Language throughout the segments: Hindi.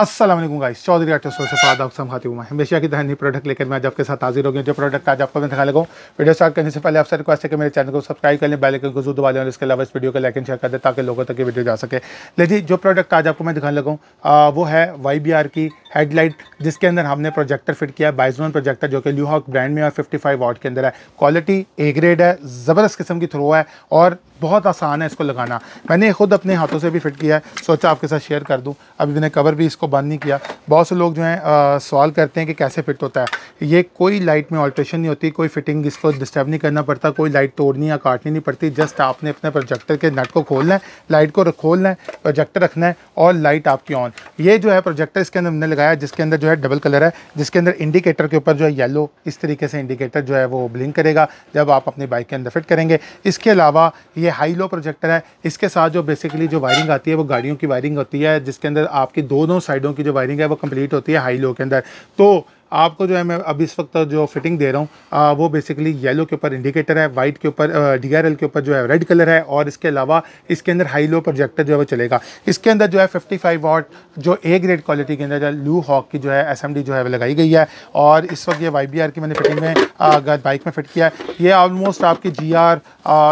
असल गाइस चौधरी आटो सोल से फाद आप खाती हूँ हमेशा की तरह प्रोडक्ट लेकर मैं आज आपके साथ हाजिर हो गया जो प्रोडक्ट आज आपको मैं दिखा लगा वीडियो स्टार्ट करने से पहले आपसे रिक्वेस्ट है कि मेरे चैनल को सब्सक्राइब कर लें बेल आइकन को जरूर दबा लें और इसके अलावा इस वीडियो को लाइक एंड शेयर कर दें ताकि लोगों तक ये वीडियो जा सके लेकिन जो प्रोडक्ट आज आपको मैं दिखाने लगा वो है वाई की हेडलाइट जिसके अंदर हमने प्रोजेक्टर फिट किया है प्रोजेक्टर जो कि ल्यूहॉक ब्रांड में और फाइव वॉट के अंदर है क्वालिटी ए ग्रेड है ज़बरदस्त किस्म की थ्रो है और बहुत आसान है इसको लगाना मैंने खुद अपने हाथों से भी फिट किया है सोचा आपके साथ शेयर कर दूँ अभी मैंने कवर भी इसको बंद नहीं किया बहुत से लोग जो हैं सवाल करते हैं कि कैसे फिट होता है ये कोई लाइट में ऑल्ट्रेशन नहीं होती कोई फिटिंग इसको डिस्टर्ब नहीं करना पड़ता कोई लाइट तोड़नी या काटनी नहीं पड़ती जस्ट आपने अपने प्रोजेक्टर के नट को खोलना है लाइट को खोलना है प्रोजेक्टर रखना है और लाइट आपकी ऑन ये जो है प्रोजेक्टर इसके अंदर हमने लगाया जिसके अंदर जो है डबल कलर है जिसके अंदर इंडिकेटर के ऊपर जो है येलो इस तरीके से इंडिकेटर जो है वो ब्लिंक करेगा जब आप अपनी बाइक के अंदर फिट करेंगे इसके अलावा ये हाई लो प्रोजेक्टर है इसके साथ जो बेसिकली जो वायरिंग आती है वो गाड़ियों की वायरिंग होती है जिसके अंदर आपकी दोनों साइड साइडों की जो वायरिंग है वो कंप्लीट होती है हाई लो के अंदर तो आपको जो है मैं अभी इस वक्त जो फिटिंग दे रहा हूँ वो बेसिकली येलो के ऊपर इंडिकेटर है वाइट के ऊपर डी आर एल के ऊपर जो है रेड कलर है और इसके अलावा इसके अंदर हाई लो प्रोजेक्टर जो है वो चलेगा इसके अंदर जो है फिफ्टी फाइव वॉट जो ए ग्रेड क्वालिटी के अंदर लू हॉक की जो है एस एम डी जो है लगाई गई है और इस वक्त ये वाई बी आर की मैंने फिटिंग में बाइक में फिट किया है ये ऑलमोस्ट आपकी जी आर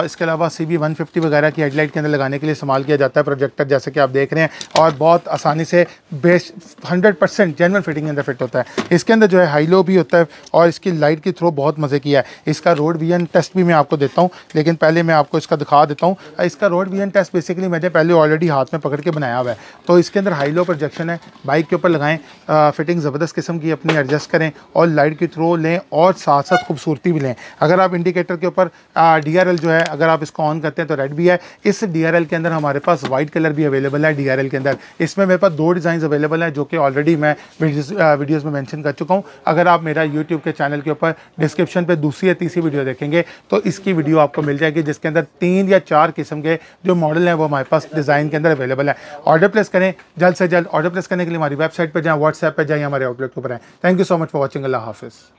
इसके अलावा सी बी वन फिफ्टी वगैरह की हेडलाइट के अंदर लगाने के लिए इस्तेमाल किया जाता है प्रोजेक्टर जैसे कि आप देख रहे हैं और बहुत आसानी से best hundred percent genuine fitting के अंदर फिट होता है इसके अंदर इसका जो है हाई लो भी होता है और इसकी लाइट के थ्रू बहुत मज़े किया है इसका रोड विजन टेस्ट भी मैं आपको देता हूँ लेकिन पहले मैं आपको इसका दिखा देता हूँ इसका रोड विजन टेस्ट बेसिकली मैंने पहले ऑलरेडी हाथ में पकड़ के बनाया हुआ है तो इसके अंदर हाई लो प्रोजेक्शन है बाइक के ऊपर लगाएँ फिटिंग ज़बरदस्त किस्म की अपनी एडजस्ट करें और लाइट के थ्रू लें और साथ साथ खूबसूरती भी लें अगर आप इंडिकेटर के ऊपर डी जो है अगर आप इसको ऑन करते हैं तो रेड भी है इस डी के अंदर हमारे पास वाइट कलर भी अवेलेबल है डी के अंदर इसमें मेरे पास दो डिज़ाइन अवेलेबल हैं जो कि ऑलरेडी मैं वीडियोज़ में मैंशन कर चुका हूँ हूँ अगर आप मेरा यूट्यूब के चैनल के ऊपर डिस्क्रिप्शन पर दूसरी या तीसरी वीडियो देखेंगे तो इसकी वीडियो आपको मिल जाएगी जिसके अंदर तीन या चार किस्म के जो मॉडल हैं वो हमारे पास डिज़ाइन के अंदर अवेलेबल है ऑर्डर प्लेस करें जल्द से जल्द ऑर्डर प्लेस करने के लिए हमारी वेबसाइट पर जाएँ व्हाट्सएप पर जाएँ हमारे आउटलेट के ऊपर आएँ thank you so much for watching अल्लाह हाफिज़